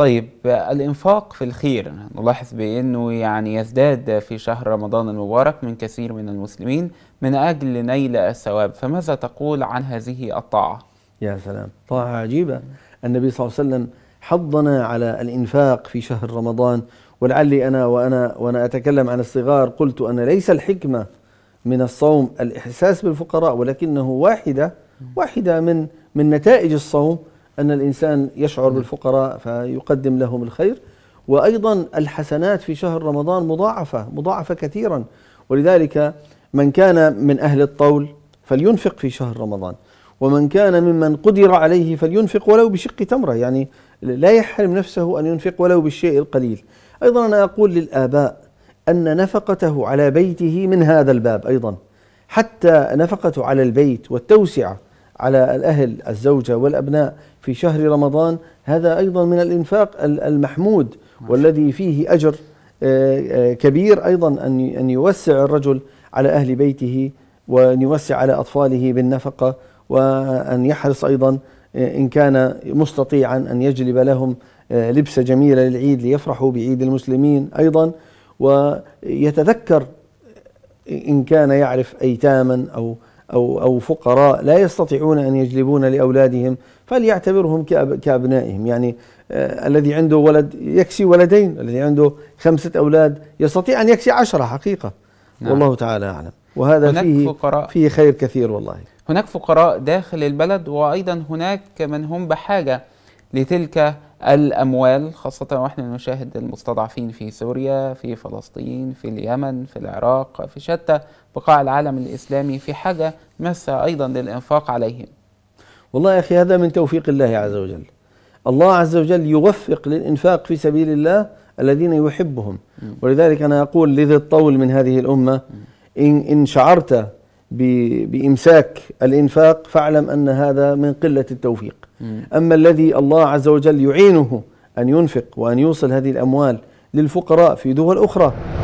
طيب الإنفاق في الخير نلاحظ بأنه يعني يزداد في شهر رمضان المبارك من كثير من المسلمين من أجل نيل الثواب فماذا تقول عن هذه الطاعة؟ يا سلام طاعة عجيبة النبي صلى الله عليه وسلم حضنا على الإنفاق في شهر رمضان ولعلي أنا وأنا وأنا أتكلم عن الصغار قلت أن ليس الحكمة من الصوم الإحساس بالفقراء ولكنه واحدة واحدة من من نتائج الصوم أن الإنسان يشعر بالفقراء فيقدم لهم الخير وأيضا الحسنات في شهر رمضان مضاعفة مضاعفة كثيرا ولذلك من كان من أهل الطول فلينفق في شهر رمضان ومن كان ممن قدر عليه فلينفق ولو بشق تمرة يعني لا يحرم نفسه أن ينفق ولو بالشيء القليل أيضا أنا أقول للآباء أن نفقته على بيته من هذا الباب أيضا حتى نفقته على البيت والتوسعة على الأهل الزوجة والأبناء في شهر رمضان هذا أيضا من الإنفاق المحمود والذي فيه أجر آه، آه، كبير أيضا أن يوسع الرجل على أهل بيته وأن يوسع على أطفاله بالنفقة وأن يحرص أيضا آه، إن كان مستطيعا أن يجلب لهم لبسة جميلة للعيد ليفرحوا بعيد المسلمين أيضا ويتذكر إن كان يعرف أيتاما أو أو أو فقراء لا يستطيعون أن يجلبون لأولادهم فليعتبرهم كأبنائهم يعني آه، الذي عنده ولد يكسي ولدين الذي عنده خمسة أولاد يستطيع أن يكسي عشرة حقيقة نعم. والله تعالى أعلم وهذا هناك فيه, فقراء فيه خير كثير والله هناك فقراء داخل البلد وأيضا هناك من هم بحاجة لتلك الأموال خاصة وإحنا نشاهد المستضعفين في سوريا في فلسطين في اليمن في العراق في شتى بقاع العالم الإسلامي في حاجة ماسة أيضا للإنفاق عليهم والله يا أخي هذا من توفيق الله عز وجل الله عز وجل يوفق للإنفاق في سبيل الله الذين يحبهم ولذلك أنا أقول لذي الطول من هذه الأمة إن, إن شعرت بإمساك الإنفاق فاعلم أن هذا من قلة التوفيق أما الذي الله عز وجل يعينه أن ينفق وأن يوصل هذه الأموال للفقراء في دول أخرى